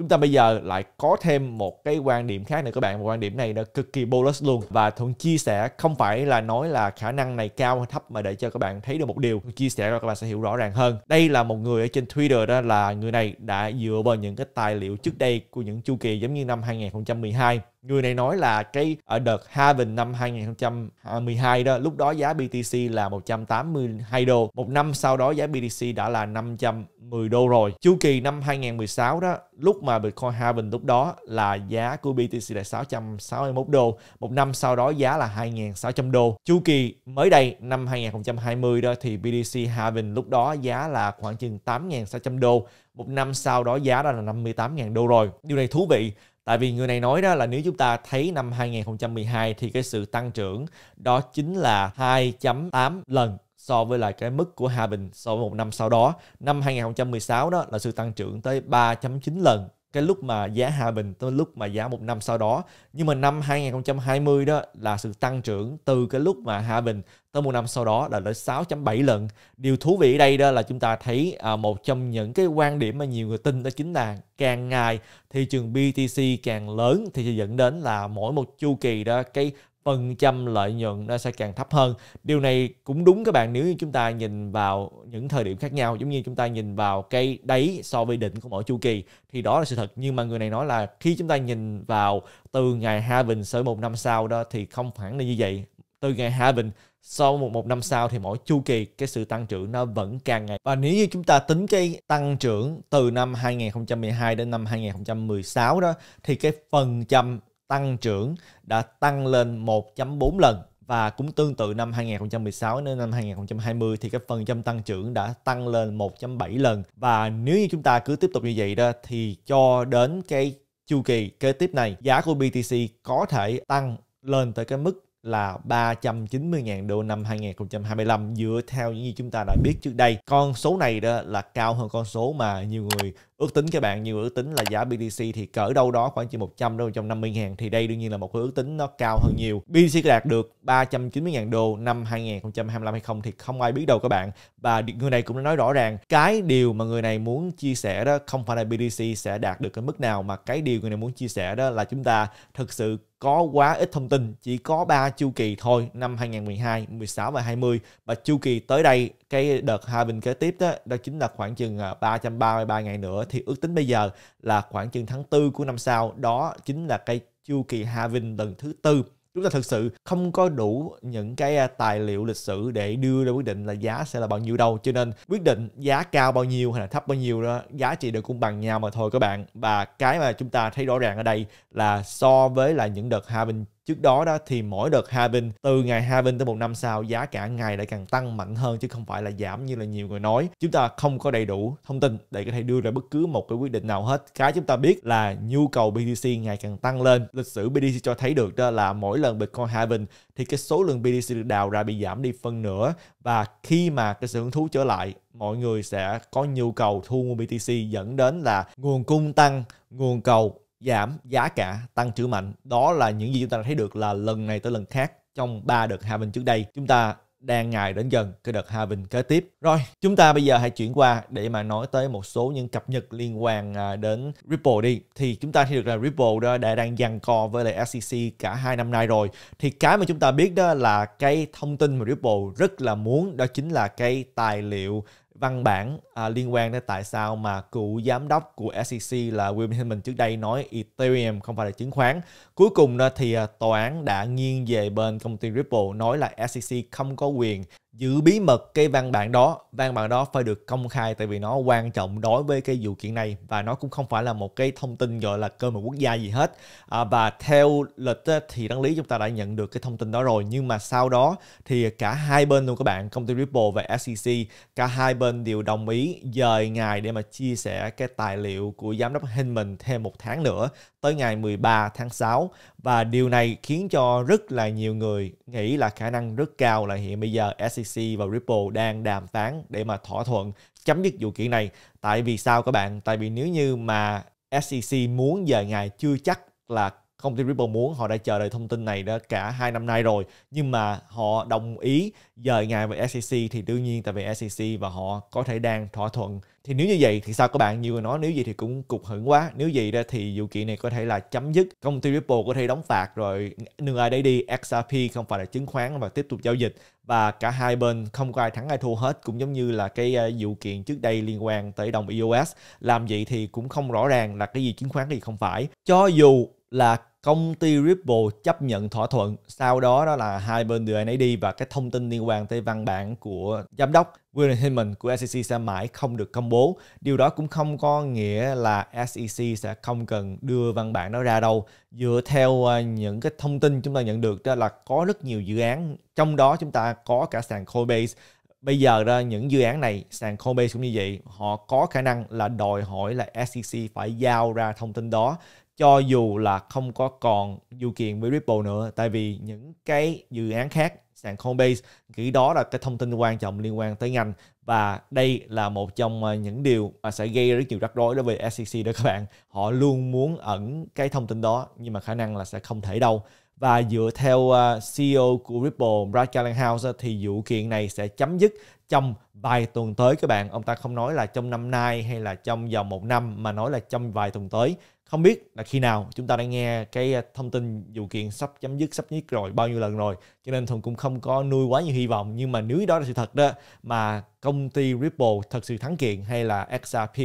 Chúng ta bây giờ lại có thêm một cái quan điểm khác nữa các bạn. Một quan điểm này nó cực kỳ bullish luôn. Và Thuận chia sẻ không phải là nói là khả năng này cao hay thấp mà để cho các bạn thấy được một điều. Thuận chia sẻ ra các bạn sẽ hiểu rõ ràng hơn. Đây là một người ở trên Twitter đó là người này đã dựa vào những cái tài liệu trước đây của những chu kỳ giống như năm 2012 Người này nói là cái ở ờ, đợt halving năm 2022 đó, lúc đó giá BTC là 182 đô. Một năm sau đó giá BTC đã là 510 đô rồi. Chu kỳ năm 2016 đó, lúc mà Bitcoin halving lúc đó là giá của BTC là 661 đô. Một năm sau đó giá là 2.600 đô. Chu kỳ mới đây năm 2020 đó thì BTC halving lúc đó giá là khoảng chừng 8.600 đô. Một năm sau đó giá đó là 58.000 đô rồi. Điều này thú vị Tại vì người này nói đó là nếu chúng ta thấy năm 2012 thì cái sự tăng trưởng đó chính là 2.8 lần so với lại cái mức của Hà Bình so với một năm sau đó. Năm 2016 đó là sự tăng trưởng tới 3.9 lần cái lúc mà giá hạ bình tới lúc mà giá một năm sau đó nhưng mà năm 2020 đó là sự tăng trưởng từ cái lúc mà hạ bình tới một năm sau đó là tới 6.7 lần điều thú vị ở đây đó là chúng ta thấy à, một trong những cái quan điểm mà nhiều người tin đó chính là càng ngày thị trường BTC càng lớn thì sẽ dẫn đến là mỗi một chu kỳ đó cái phần trăm lợi nhuận nó sẽ càng thấp hơn. Điều này cũng đúng các bạn nếu như chúng ta nhìn vào những thời điểm khác nhau giống như chúng ta nhìn vào cái đáy so với đỉnh của mỗi chu kỳ thì đó là sự thật nhưng mà người này nói là khi chúng ta nhìn vào từ ngày hai bình tới một năm sau đó thì không hẳn là như vậy từ ngày hai bình sau một, một năm sau thì mỗi chu kỳ cái sự tăng trưởng nó vẫn càng ngày và nếu như chúng ta tính cái tăng trưởng từ năm 2012 đến năm 2016 đó thì cái phần trăm tăng trưởng đã tăng lên 1.4 lần và cũng tương tự năm 2016 đến năm 2020 thì cái phần trăm tăng trưởng đã tăng lên 1.7 lần và nếu như chúng ta cứ tiếp tục như vậy đó thì cho đến cái chu kỳ kế tiếp này giá của BTC có thể tăng lên tới cái mức là 390.000 đô năm 2025 dựa theo những gì chúng ta đã biết trước đây. Con số này đó là cao hơn con số mà nhiều người ước tính các bạn nhiều ước tính là giá BTC thì cỡ đâu đó khoảng chừng 100 đến 150 ngàn thì đây đương nhiên là một cái ước tính nó cao hơn nhiều BTC đạt được 390 ngàn đô năm 2025 hay không thì không ai biết đâu các bạn và người này cũng đã nói rõ ràng cái điều mà người này muốn chia sẻ đó không phải là BTC sẽ đạt được cái mức nào mà cái điều người này muốn chia sẻ đó là chúng ta thực sự có quá ít thông tin, chỉ có 3 chu kỳ thôi, năm 2012, 16 và 20 và chu kỳ tới đây cái đợt hòa bình kế tiếp đó, đó chính là khoảng chừng 333 à, ngày nữa thì ước tính bây giờ là khoảng chừng tháng tư của năm sau đó chính là cái chu kỳ hòa bình lần thứ tư chúng ta thực sự không có đủ những cái à, tài liệu lịch sử để đưa ra quyết định là giá sẽ là bao nhiêu đâu cho nên quyết định giá cao bao nhiêu hay là thấp bao nhiêu đó giá trị đều cũng bằng nhau mà thôi các bạn và cái mà chúng ta thấy rõ ràng ở đây là so với là những đợt hòa bình Trước đó đó thì mỗi đợt halving từ ngày halving tới một năm sau giá cả ngày lại càng tăng mạnh hơn chứ không phải là giảm như là nhiều người nói. Chúng ta không có đầy đủ thông tin để có thể đưa ra bất cứ một cái quyết định nào hết. Cái chúng ta biết là nhu cầu BTC ngày càng tăng lên. Lịch sử BTC cho thấy được đó là mỗi lần Bitcoin halving thì cái số lượng BTC được đào ra bị giảm đi phân nửa và khi mà cái sự hứng thú trở lại mọi người sẽ có nhu cầu thu mua BTC dẫn đến là nguồn cung tăng, nguồn cầu giảm giá cả tăng trưởng mạnh đó là những gì chúng ta đã thấy được là lần này tới lần khác trong ba đợt halving trước đây chúng ta đang ngày đến gần cái đợt halving kế tiếp. Rồi, chúng ta bây giờ hãy chuyển qua để mà nói tới một số những cập nhật liên quan à, đến Ripple đi. Thì chúng ta thấy được là Ripple đó đã đang giằng co với lại SEC cả hai năm nay rồi. Thì cái mà chúng ta biết đó là cái thông tin mà Ripple rất là muốn đó chính là cái tài liệu văn bản à, liên quan đến tại sao mà cựu giám đốc của SEC là William Hinman trước đây nói Ethereum không phải là chứng khoán. Cuối cùng à, thì à, tòa án đã nghiêng về bên công ty Ripple nói là SEC không có quyền giữ bí mật cái văn bản đó văn bản đó phải được công khai tại vì nó quan trọng đối với cái vụ kiện này và nó cũng không phải là một cái thông tin gọi là cơ mật quốc gia gì hết à, và theo lịch thì đáng lý chúng ta đã nhận được cái thông tin đó rồi nhưng mà sau đó thì cả hai bên luôn các bạn công ty Ripple và SEC cả hai bên đều đồng ý dời ngày để mà chia sẻ cái tài liệu của giám đốc Hinman thêm một tháng nữa tới ngày 13 tháng 6 và điều này khiến cho rất là nhiều người nghĩ là khả năng rất cao là hiện bây giờ SEC OKC và Ripple đang đàm phán để mà thỏa thuận chấm dứt vụ kiện này. Tại vì sao các bạn? Tại vì nếu như mà SEC muốn dời ngày chưa chắc là công ty Ripple muốn họ đã chờ đợi thông tin này đã cả hai năm nay rồi nhưng mà họ đồng ý dời ngày về SEC thì đương nhiên tại vì SEC và họ có thể đang thỏa thuận thì nếu như vậy thì sao các bạn nhiều người nói nếu gì thì cũng cục hững quá nếu gì ra thì vụ kiện này có thể là chấm dứt công ty Ripple có thể đóng phạt rồi nương ai đấy đi XRP không phải là chứng khoán và tiếp tục giao dịch và cả hai bên không có ai thắng ai thua hết cũng giống như là cái ờ, vụ kiện trước đây liên quan tới đồng EOS làm vậy thì cũng không rõ ràng là cái gì chứng khoán thì không phải cho dù là công ty Ripple chấp nhận thỏa thuận. Sau đó đó là hai bên đường nấy đi và cái thông tin liên quan tới văn bản của giám đốc William Hillman của SEC sẽ mãi không được công bố. Điều đó cũng không có nghĩa là SEC sẽ không cần đưa văn bản đó ra đâu. Dựa theo à, những cái thông tin chúng ta nhận được đó là có rất nhiều dự án, trong đó chúng ta có cả sàn Coinbase bây giờ ra những dự án này sàn Coinbase cũng như vậy họ có khả năng là đòi hỏi là SEC phải giao ra thông tin đó cho dù là không có còn du kiện với Ripple nữa tại vì những cái dự án khác sàn Coinbase nghĩ đó là cái thông tin quan trọng liên quan tới ngành và đây là một trong ờ, những điều mà sẽ gây rất nhiều rắc rối đối với SEC đó các bạn họ luôn muốn ẩn cái thông tin đó nhưng mà khả năng là sẽ không thể đâu và dựa theo ờ, CEO của Ripple Brad Gallagher thì vụ kiện này sẽ chấm dứt trong vài tuần tới các bạn ông ta không nói là trong năm nay hay là trong vòng một năm mà nói là trong vài tuần tới không biết là khi nào chúng ta đã nghe cái à, thông tin vụ kiện sắp chấm dứt sắp nhất rồi bao nhiêu lần rồi cho nên thùng cũng không có nuôi quá nhiều hy vọng nhưng mà nếu đó là sự thật đó mà công ty Ripple thật sự thắng kiện hay là XRP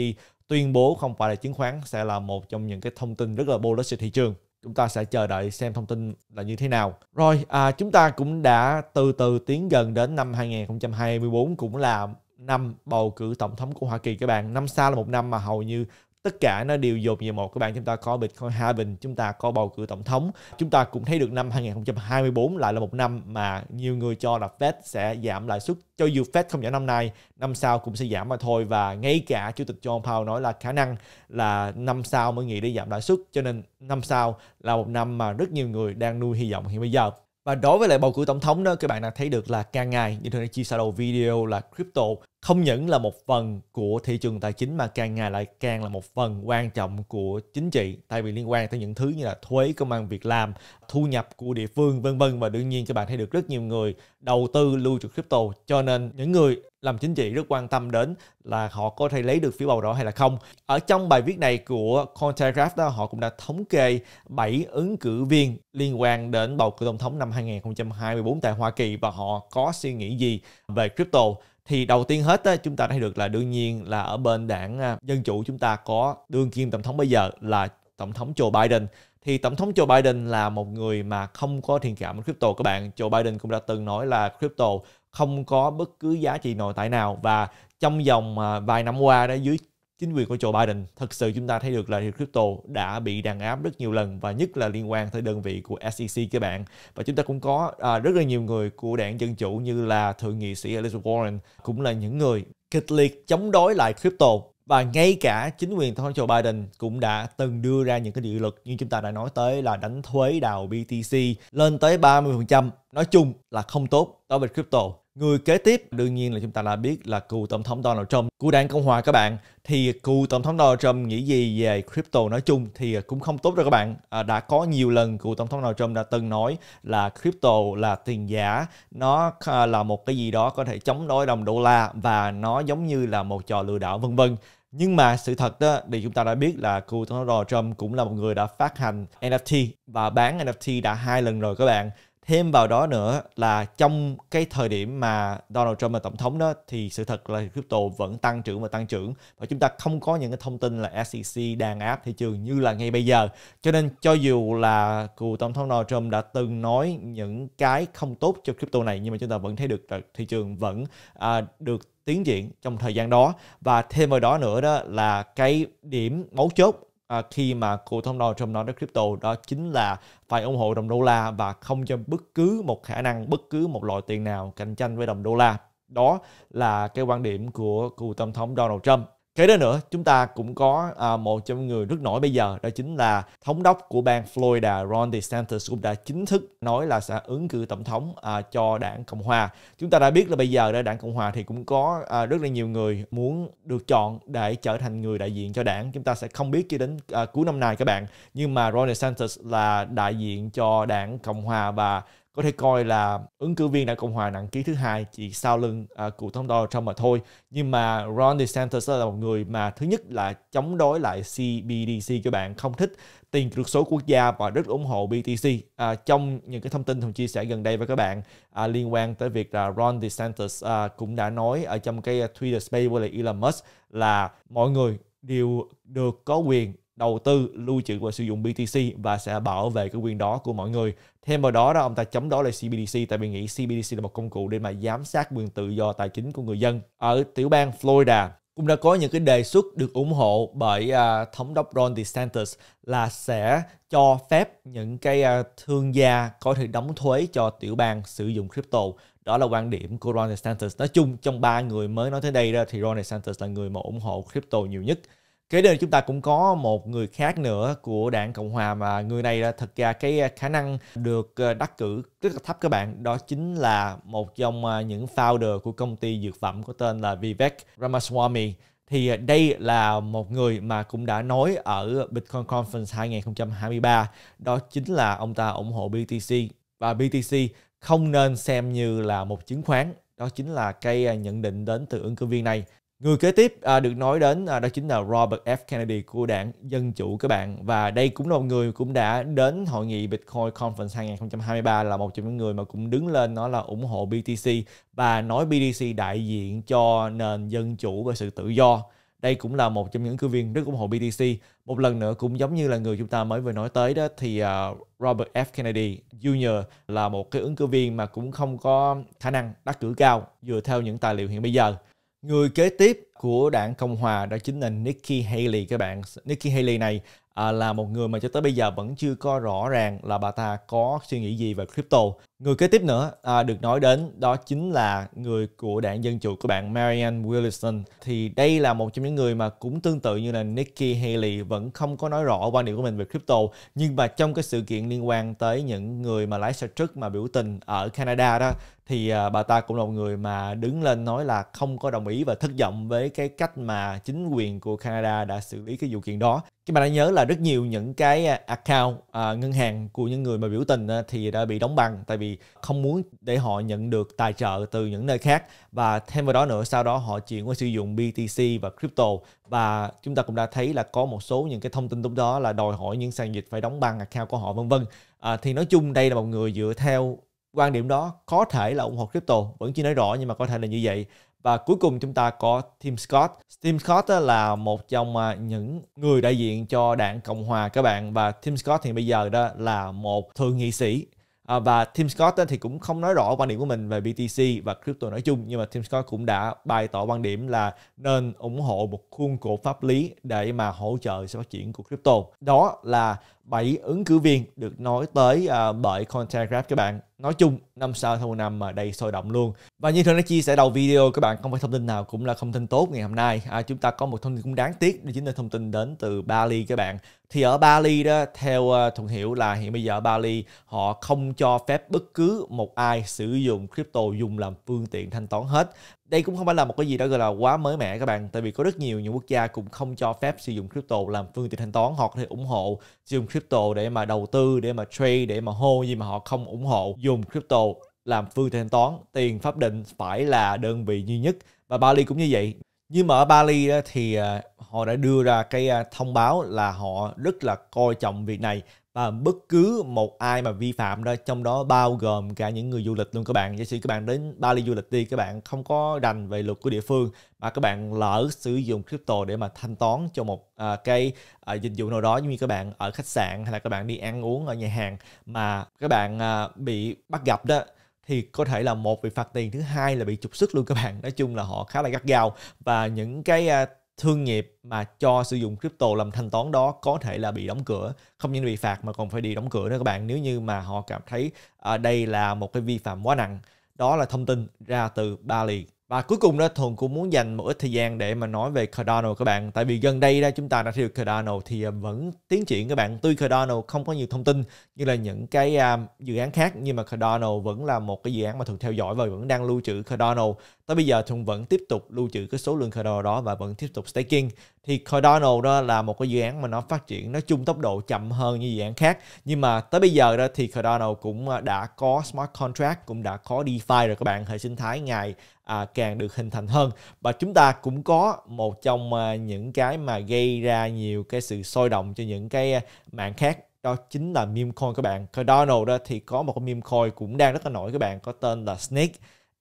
tuyên bố không phải là chứng khoán sẽ là một trong những cái thông tin rất là bullish cho thị trường chúng ta sẽ chờ đợi xem thông tin là như thế nào. Rồi, à, chúng ta cũng đã từ từ tiến gần đến năm 2024 cũng là năm bầu cử tổng thống của Hoa Kỳ các bạn. Năm xa là một năm mà hầu như tất cả nó đều dồn về một các bạn chúng ta có Bitcoin halving chúng ta có bầu cử tổng thống chúng ta cũng thấy được năm 2024 lại là một năm mà nhiều người cho là Fed sẽ giảm lãi suất cho dù Fed không giảm năm nay năm sau cũng sẽ giảm mà thôi và ngay cả chủ tịch John Powell nói là khả năng là năm sau mới nghĩ để giảm lãi suất cho nên năm sau là một năm mà rất nhiều người đang nuôi hy vọng hiện bây giờ và đối với lại bầu cử tổng thống đó các bạn đã thấy được là càng ngày như thường đã chia sẻ đầu video là crypto không những là một phần của thị trường tài chính mà càng ngày lại càng là một phần quan trọng của chính trị tại vì liên quan tới những thứ như là thuế công an việc làm thu nhập của địa phương vân vân và đương nhiên các bạn thấy được rất nhiều người đầu tư lưu trữ crypto cho nên những người làm chính trị rất quan tâm đến là họ có thể lấy được phiếu bầu đỏ hay là không. Ở trong bài viết này của Cointelegraph đó họ cũng đã thống kê 7 ứng cử viên liên quan đến bầu cử tổng thống năm 2024 tại Hoa Kỳ và họ có suy nghĩ gì về crypto thì đầu tiên hết chúng ta thấy được là đương nhiên là ở bên đảng à, dân chủ chúng ta có đương kim tổng thống bây giờ là tổng thống Joe Biden thì tổng thống Joe Biden là một người mà không có thiện cảm với crypto các bạn Joe Biden cũng đã từng nói là crypto không có bất cứ giá trị nội tại nào và trong vòng à, vài năm qua đó dưới chính quyền của Joe Biden, thật sự chúng ta thấy được là crypto đã bị đàn áp rất nhiều lần và nhất là liên quan tới đơn vị của SEC các bạn. Và chúng ta cũng có à, rất là nhiều người của đảng Dân Chủ như là Thượng nghị sĩ Elizabeth Warren cũng là những người kịch liệt chống đối lại crypto và ngay cả chính quyền tổng thống Joe Biden cũng đã từng đưa ra những cái điều luật như chúng ta đã nói tới là đánh thuế đào BTC lên tới 30%. Nói chung là không tốt đối với crypto. Người kế tiếp đương nhiên là chúng ta đã biết là cựu tổng thống Donald Trump của đảng Cộng hòa các bạn. Thì cựu tổng thống Donald Trump nghĩ gì về crypto nói chung thì cũng không tốt đâu các bạn. À, đã có nhiều lần cựu tổng thống Donald Trump đã từng nói là crypto là tiền giả, nó à, là một cái gì đó có thể chống đối đồng đô la và nó giống như là một trò lừa đảo vân vân. Nhưng mà sự thật đó thì chúng ta đã biết là cựu tổng thống Donald Trump cũng là một người đã phát hành NFT và bán NFT đã hai lần rồi các bạn thêm vào đó nữa là trong cái thời điểm mà Donald Trump là tổng thống đó thì sự thật là crypto vẫn tăng trưởng và tăng trưởng và chúng ta không có những cái thông tin là SEC đàn áp thị trường như là ngay bây giờ cho nên cho dù là cựu tổng thống Donald Trump đã từng nói những cái không tốt cho crypto này nhưng mà chúng ta vẫn thấy được là thị trường vẫn à, được tiến triển trong thời gian đó và thêm vào đó nữa đó là cái điểm mấu chốt à, khi mà cựu thống Donald Trump nói đến crypto đó chính là phải ủng hộ đồng đô la và không cho bất cứ một khả năng bất cứ một loại tiền nào cạnh tranh với đồng đô la đó là cái quan điểm của cựu tổng thống Donald Trump Kế đó nữa, chúng ta cũng có à, một trong những người rất nổi bây giờ, đó chính là thống đốc của bang Florida Ron DeSantis cũng đã chính thức nói là sẽ ứng cử tổng thống à, cho đảng Cộng Hòa. Chúng ta đã biết là bây giờ ở đảng Cộng Hòa thì cũng có à, rất là nhiều người muốn được chọn để trở thành người đại diện cho đảng. Chúng ta sẽ không biết cho đến cuối năm nay các bạn. Nhưng mà Ron DeSantis là đại diện cho đảng Cộng Hòa và có thể coi là ứng cử viên đảng Cộng hòa nặng ký thứ hai chỉ sau lưng à, cựu thống Donald Trump mà thôi. Nhưng mà Ron DeSantis là một người mà thứ nhất là chống đối lại CBDC các bạn không thích tiền kỹ thuật số quốc gia và rất ủng hộ BTC. À, trong những cái thông tin Hùng chia sẻ gần đây với các bạn à, liên quan tới việc là Ron DeSantis à, cũng đã nói ở trong cái Twitter Space với lại Elon Musk là mọi người đều được có quyền đầu tư lưu trữ và sử dụng BTC và sẽ bảo vệ cái quyền đó của mọi người. Thêm vào đó đó ông ta chống đó là CBDC tại vì nghĩ CBDC là một công cụ để mà giám sát quyền tự do tài chính của người dân. Ở tiểu bang Florida cũng đã có những cái đề xuất được ủng hộ bởi uh, thống đốc Ron DeSantis là sẽ cho phép những cái uh, thương gia có thể đóng thuế cho tiểu bang sử dụng crypto đó là quan điểm của Ron DeSantis. Nói chung trong ba người mới nói tới đây đó thì Ron DeSantis là người mà ủng hộ crypto nhiều nhất kế đến chúng ta cũng có một người khác nữa của đảng cộng hòa mà người này là thật ra cái à, khả năng được à, đắc cử rất là thấp các bạn đó chính là một trong à, những founder của công ty dược phẩm có tên là Vivek Ramaswamy thì đây là một người mà cũng đã nói ở Bitcoin Conference 2023 đó chính là ông ta ủng hộ BTC và BTC không nên xem như là một chứng khoán đó chính là cái nhận định đến từ ứng cử viên này Người kế tiếp à, được nói đến à, đó chính là Robert F. Kennedy của đảng Dân Chủ các bạn và đây cũng là một người cũng đã đến hội nghị Bitcoin Conference 2023 là một trong những người mà cũng đứng lên nói là ủng hộ BTC và nói BTC đại diện cho nền dân chủ và sự tự do. Đây cũng là một trong những cử viên rất ủng hộ BTC. Một lần nữa cũng giống như là người chúng ta mới vừa nói tới đó thì uh, Robert F. Kennedy Jr. là một cái ứng cử viên mà cũng không có khả năng đắc cử cao dựa theo những tài liệu hiện bây giờ. Người kế tiếp của đảng Cộng hòa đó chính là Nikki Haley các bạn. Nikki Haley này à, là một người mà cho tới bây giờ vẫn chưa có rõ ràng là bà ta có suy nghĩ gì về crypto. Người kế tiếp nữa à, được nói đến đó chính là người của đảng Dân Chủ của bạn Marianne Williamson. Thì đây là một trong những người mà cũng tương tự như là Nikki Haley vẫn không có nói rõ quan điểm của mình về crypto. Nhưng mà trong cái sự kiện liên quan tới những người mà lái xe truck mà biểu tình ở Canada đó thì à, bà ta cũng là một người mà đứng lên nói là không có đồng ý và thất vọng với tới cái cách mà chính quyền của Canada đã xử lý cái vụ kiện đó. Các bạn đã nhớ là rất nhiều những cái à, account à, ngân hàng của những người mà biểu tình à, thì đã bị đóng băng tại vì không muốn để họ nhận được tài trợ từ những nơi khác và thêm vào đó nữa sau đó họ chuyển qua sử dụng BTC và crypto và chúng ta cũng đã thấy là có một số những cái thông tin lúc đó là đòi hỏi những sàn dịch phải đóng băng account của họ vân vân. À, thì nói chung đây là một người dựa theo quan điểm đó có thể là ủng hộ crypto vẫn chưa nói rõ nhưng mà có thể là như vậy và cuối cùng chúng ta có Tim Scott. Tim Scott là một trong à, những người đại diện cho đảng Cộng hòa các bạn và Tim Scott thì bây giờ đó là một thượng nghị sĩ À, và Tim Scott thì cũng không nói rõ quan điểm của mình về BTC và crypto nói chung nhưng mà Tim Scott cũng đã bày tỏ quan điểm là nên ủng hộ một khuôn khổ pháp lý để mà hỗ trợ sự phát triển của crypto. Đó là 7 ứng cử viên được nói tới uh, bởi Content Graph các bạn. Nói chung, năm sau tháng năm mà đầy sôi động luôn. Và như thường đã chia sẻ đầu video, các bạn không phải thông tin nào cũng là thông tin tốt ngày hôm nay. À, chúng ta có một thông tin cũng đáng tiếc, đó chính là thông tin đến từ Bali các bạn. Thì ở Bali đó, theo uh, Thuận Hiểu là hiện bây giờ Bali họ không cho phép bất cứ một ai sử dụng crypto dùng làm phương tiện thanh toán hết đây cũng không phải là một cái gì đó gọi là quá mới mẻ các bạn tại vì có rất nhiều những quốc gia cũng không cho phép sử dụng crypto làm phương tiện thanh toán hoặc thì ủng hộ sử dụng crypto để mà đầu tư để mà trade để mà hô gì mà họ không ủng hộ dùng crypto làm phương tiện thanh toán tiền pháp định phải là đơn vị duy nhất và Bali cũng như vậy nhưng mà ở Bali thì à, họ đã đưa ra cái à, thông báo là họ rất là coi trọng việc này và bất cứ một ai mà vi phạm đó trong đó bao gồm cả những người du lịch luôn các bạn giả sử các bạn đến Bali du lịch đi các bạn không có đành về luật của địa phương mà các bạn lỡ sử dụng crypto để mà thanh toán cho một à, cái à, dịch vụ nào đó như các bạn ở khách sạn hay là các bạn đi ăn uống ở nhà hàng mà các bạn à, bị bắt gặp đó thì có thể là một bị phạt tiền thứ hai là bị trục xuất luôn các bạn nói chung là họ khá là gắt gao và những cái à, thương nghiệp mà cho sử dụng crypto làm thanh toán đó có thể là bị đóng cửa không những bị phạt mà còn phải bị đóng cửa nữa các bạn nếu như mà họ cảm thấy à, đây là một cái vi phạm quá nặng đó là thông tin ra từ Bali và cuối cùng đó Thuận cũng muốn dành một ít thời gian để mà nói về Cardano các bạn Tại vì gần đây đó chúng ta đã thấy được Cardano thì à, vẫn tiến triển các bạn Tuy Cardano không có nhiều thông tin như là những cái um, dự án khác Nhưng mà Cardano vẫn là một cái dự án mà thường theo dõi và vẫn đang lưu trữ Cardano Tới bây giờ Thuận vẫn tiếp tục lưu trữ cái số lượng Cardano đó và vẫn tiếp tục staking Thì Cardano đó là một cái dự án mà nó phát triển nó chung tốc độ chậm hơn như dự án khác Nhưng mà tới bây giờ đó thì Cardano cũng à, đã có smart contract cũng đã có DeFi rồi các bạn hệ sinh thái ngày à, càng được hình thành hơn và chúng ta cũng có một trong à, những cái mà gây ra nhiều cái sự sôi động cho những cái à, mạng khác đó chính là meme coin các bạn. Cardano đó thì có một cái meme coin cũng đang rất là nổi các bạn có tên là Snake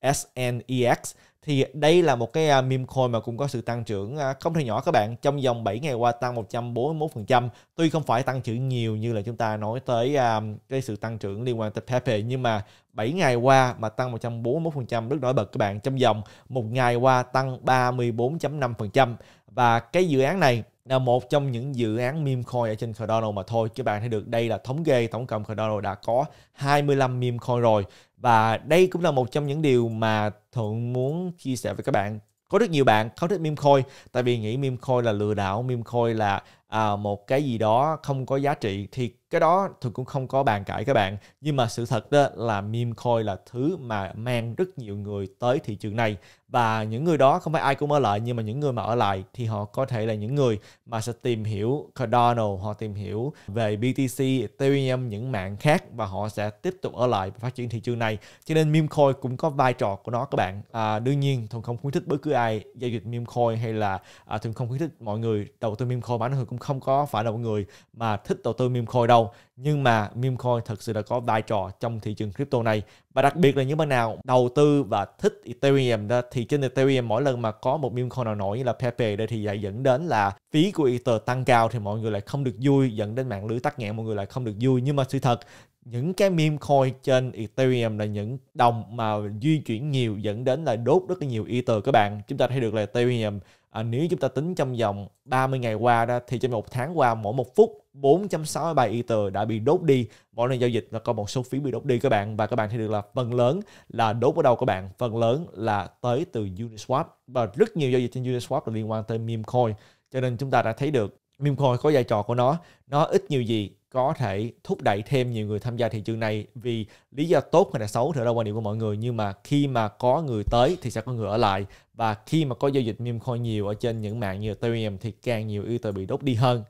SNEX thì đây là một cái à, meme coin mà cũng có sự tăng trưởng à, không hề nhỏ các bạn trong vòng 7 ngày qua tăng 141% tuy không phải tăng trưởng nhiều như là chúng ta nói tới à, cái sự tăng trưởng liên quan tới Pepe nhưng mà 7 ngày qua mà tăng 141% rất nổi bật các bạn trong vòng một ngày qua tăng 34.5% và cái dự án này là một trong những dự án meme coin ở trên Cardano mà thôi các bạn thấy được đây là thống kê tổng cộng Cardano đã có 25 meme coin rồi và đây cũng là một trong những điều mà Thuận muốn chia sẻ với các bạn có rất nhiều bạn không thích meme coin tại vì nghĩ meme coin là lừa đảo meme coin là à, một cái gì đó không có giá trị thì cái đó thường cũng không có bàn cãi các bạn nhưng mà sự thật đó là meme coin là thứ mà mang rất nhiều người tới thị trường này và những người đó không phải ai cũng ở lại nhưng mà những người mà ở lại thì họ có thể là những người mà sẽ tìm hiểu Cardano họ tìm hiểu về BTC Ethereum những mạng khác và họ sẽ tiếp tục ở lại và phát triển thị trường này cho nên meme coin cũng có vai trò của nó các bạn à, đương nhiên thường không khuyến khích bất cứ ai giao dịch meme coin hay là à, thường không khuyến khích mọi người đầu tư meme coin bản thân cũng không có phải là mọi người mà thích đầu tư meme coin đâu đầu nhưng mà meme coin thật sự đã có vai trò trong thị trường crypto này và đặc biệt là những bạn nào đầu tư và thích Ethereum đó thì trên Ethereum mỗi lần mà có một meme coin nào nổi như là Pepe đây thì lại dẫn đến là phí của Ether tăng cao thì mọi người lại không được vui dẫn đến mạng lưới tắc nghẽn mọi người lại không được vui nhưng mà sự thật những cái meme coin trên Ethereum là những đồng mà di chuyển nhiều dẫn đến là đốt rất là nhiều Ether các bạn chúng ta thấy được là Ethereum à, nếu chúng ta tính trong vòng 30 ngày qua đó thì trong một tháng qua mỗi một phút 4.63 Ether đã bị đốt đi mỗi lần giao dịch là có một số phí bị đốt đi các bạn và các bạn thấy được là phần lớn là đốt ở đâu các bạn phần lớn là tới từ Uniswap và rất nhiều giao dịch trên Uniswap là liên quan tới meme coin cho nên chúng ta đã thấy được meme coin có vai trò của nó nó ít nhiều gì có thể thúc đẩy thêm nhiều người tham gia thị trường này vì lý do tốt hay là xấu thì đó quan điểm của mọi người nhưng mà khi mà có người tới thì sẽ có người ở lại và khi mà có giao dịch meme coin nhiều ở trên những mạng như Ethereum thì càng nhiều Ether bị đốt đi hơn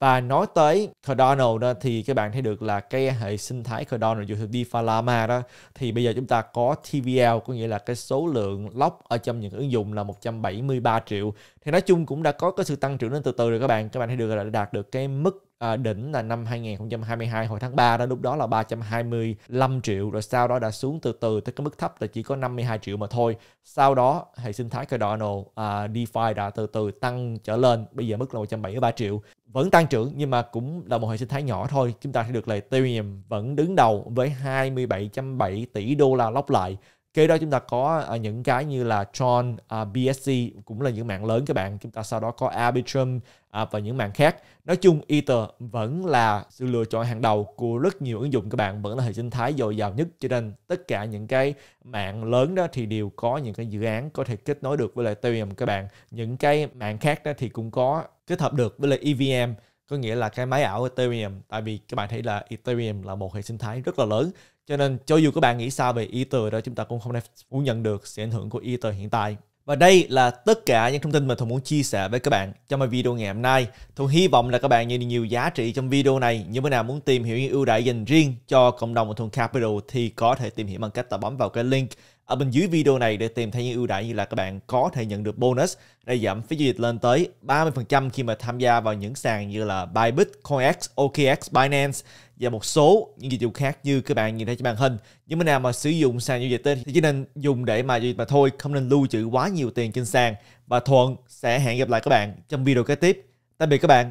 và nói tới Cardano đó thì các bạn thấy được là cái hệ sinh thái Cardano dù thuộc DeFi Llama đó thì bây giờ chúng ta có TVL có nghĩa là cái số lượng lock ở trong những ứng dụng là 173 triệu thì nói chung cũng đã có cái sự tăng trưởng lên từ từ rồi các bạn các bạn thấy được là đã đạt được cái mức à, đỉnh là năm 2022 hồi tháng 3 đó lúc đó là 325 triệu rồi sau đó đã xuống từ từ tới cái mức thấp là chỉ có 52 triệu mà thôi sau đó hệ sinh thái cardano à, DeFi đã từ từ tăng trở lên bây giờ mức là 173 triệu vẫn tăng trưởng nhưng mà cũng là một hệ sinh thái nhỏ thôi chúng ta sẽ được là Ethereum vẫn đứng đầu với 27.7 tỷ đô la lóc lại Kế đó chúng ta có uh, những cái như là Tron, uh, à, BSC cũng là những mạng lớn các bạn. Chúng ta sau đó có Arbitrum uh, và những mạng khác. Nói chung Ether vẫn là sự lựa chọn hàng đầu của rất nhiều ứng dụng các bạn, vẫn là hệ sinh thái dồi dào nhất cho nên tất cả những cái mạng lớn đó thì đều có những cái dự án có thể kết nối được với lại Ethereum các bạn. Những cái mạng khác đó thì cũng có kết hợp được với lại EVM có nghĩa là cái máy ảo Ethereum tại vì các bạn thấy là Ethereum là một hệ sinh thái rất là lớn cho nên cho dù các bạn nghĩ sao về Ether đó chúng ta cũng không thể phủ nhận được sự ảnh hưởng của Ether hiện tại và đây là tất cả những thông tin mà Thuận muốn chia sẻ với các bạn trong video ngày hôm nay. Thuận hy vọng là các bạn nhận được nhiều giá trị trong video này. Nếu bạn nào muốn tìm hiểu những ưu đãi dành riêng cho cộng đồng của Thuận Capital thì có thể tìm hiểu bằng cách tạo bấm vào cái link ở bên dưới video này để tìm thấy những ưu đãi như là các bạn có thể nhận được bonus để giảm phí giao dịch lên tới 30% khi mà tham gia vào những sàn như là Bybit, CoinX, OKX, Binance và một số những dịch vụ khác như các bạn nhìn thấy trên màn hình. Những bên nào mà sử dụng sàn giao dịch thì chỉ nên dùng để mà giao dịch mà thôi, không nên lưu trữ quá nhiều tiền trên sàn. Và Thuận sẽ hẹn gặp lại các bạn trong video kế tiếp. Tạm biệt các bạn.